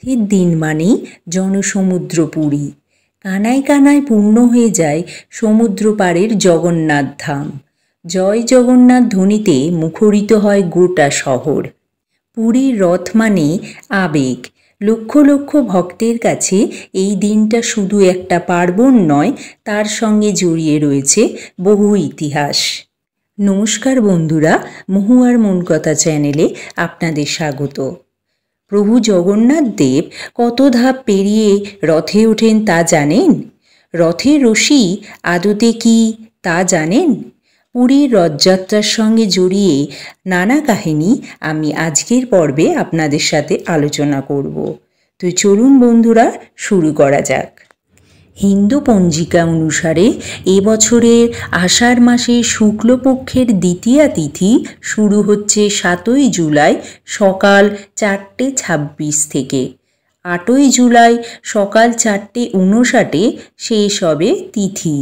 তীর্থের দিন মানেই জনসমুদ্র পুরী কানায় কানায় পূর্ণ হয়ে যায় সমুদ্র পাড়ের জগন্নাথ ধাম জয় জগন্নাথ ধ্বনিতে মুখরিত হয় গোটা শহর পুরীর রথ মানে আবেগ লক্ষ লক্ষ ভক্তের কাছে এই দিনটা শুধু একটা পার্বণ নয় তার সঙ্গে জড়িয়ে রয়েছে বহু ইতিহাস নমস্কার বন্ধুরা মহুয়ার মন কথা চ্যানেলে আপনাদের স্বাগত প্রভু জগন্নাথ দেব কত ধাপ পেরিয়ে রথে ওঠেন তা জানেন রথের রশি আদতে কি তা জানেন পুরীর রথযাত্রার সঙ্গে জড়িয়ে নানা কাহিনী আমি আজকের পর্বে আপনাদের সাথে আলোচনা করব তো চলুন বন্ধুরা শুরু করা যাক হিন্দু পঞ্জিকা অনুসারে এবছরের আষাঢ় মাসে শুক্লপক্ষের দ্বিতীয়া তিথি শুরু হচ্ছে সাতই জুলাই সকাল চারটে ছাব্বিশ থেকে আটই জুলাই সকাল চারটে উনষাটে শেষ হবে তিথি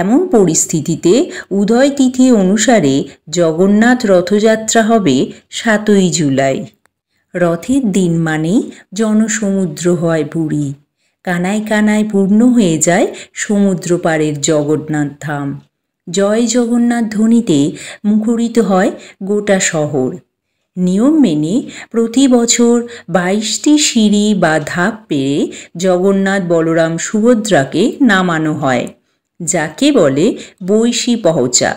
এমন পরিস্থিতিতে উদয় তিথি অনুসারে জগন্নাথ রথযাত্রা হবে সাতই জুলাই রথের দিন মানে জনসমুদ্র হয় পুরী কানায় কানায় পূর্ণ হয়ে যায় সমুদ্র পাড়ের জগন্নাথ ধাম জয় জগন্নাথ ধ্বনিতে মুখরিত হয় গোটা শহর নিয়ম মেনে প্রতি বছর বাইশটি সিঁড়ি বা ধাপ পেয়ে জগন্নাথ বলরাম সুভদ্রাকে নামানো হয় যাকে বলে বৈশী পহচা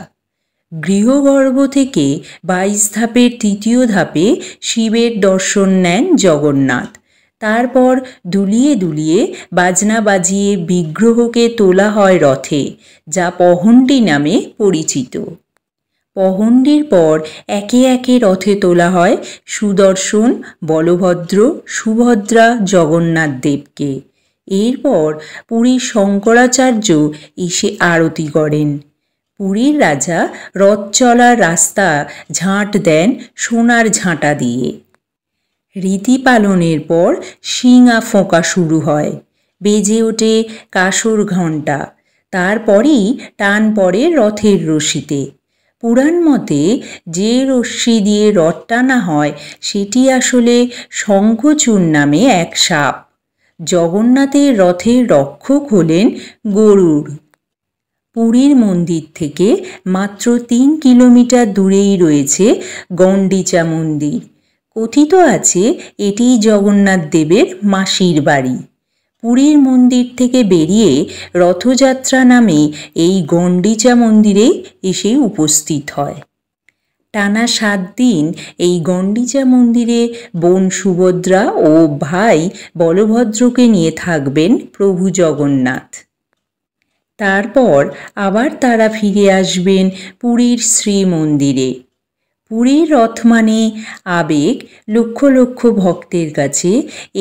গৃহগর্ভ থেকে বাইশ ধাপের তৃতীয় ধাপে শিবের দর্শন নেন জগন্নাথ তারপর দুলিয়ে দুলিয়ে বাজনা বাজিয়ে বিগ্রহকে তোলা হয় রথে যা পহন্ডি নামে পরিচিত পহন্ডির পর একে একে রথে তোলা হয় সুদর্শন বলভদ্র সুভদ্রা জগন্নাথ দেবকে এরপর পুরীর শঙ্করাচার্য এসে আরতি করেন পুরীর রাজা রথ চলার রাস্তা ঝাঁট দেন সোনার ঝাঁটা দিয়ে রীতি পালনের পর শিঙা ফোঁকা শুরু হয় বেজে ওঠে কাসর ঘণ্টা তারপরেই টান পড়ে রথের রশিতে পুরাণ মতে যে রশ্মি দিয়ে রথ টানা হয় সেটি আসলে শঙ্খচূর নামে এক সাপ জগন্নাথের রথের রক্ষক হলেন গরুর পুরীর মন্দির থেকে মাত্র তিন কিলোমিটার দূরেই রয়েছে গণ্ডিচা মন্দির কথিত আছে এটি জগন্নাথ দেবের মাসির বাড়ি পুরীর মন্দির থেকে বেরিয়ে রথযাত্রা নামে এই গণ্ডিচা মন্দিরে এসে উপস্থিত হয় টানা সাত দিন এই গণ্ডিচা মন্দিরে বোন সুভদ্রা ও ভাই বলভদ্রকে নিয়ে থাকবেন প্রভু জগন্নাথ তারপর আবার তারা ফিরে আসবেন পুরীর শ্রীমন্দিরে পুরীর রথ মানে আবেগ লক্ষ লক্ষ ভক্তের কাছে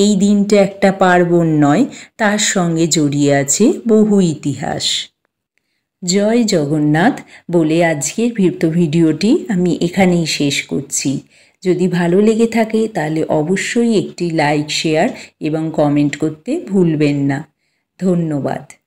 এই দিনটা একটা পার্বণ নয় তার সঙ্গে জড়িয়ে আছে বহু ইতিহাস জয় জগন্নাথ বলে আজকের ভিপ্ত ভিডিওটি আমি এখানেই শেষ করছি যদি ভালো লেগে থাকে তাহলে অবশ্যই একটি লাইক শেয়ার এবং কমেন্ট করতে ভুলবেন না ধন্যবাদ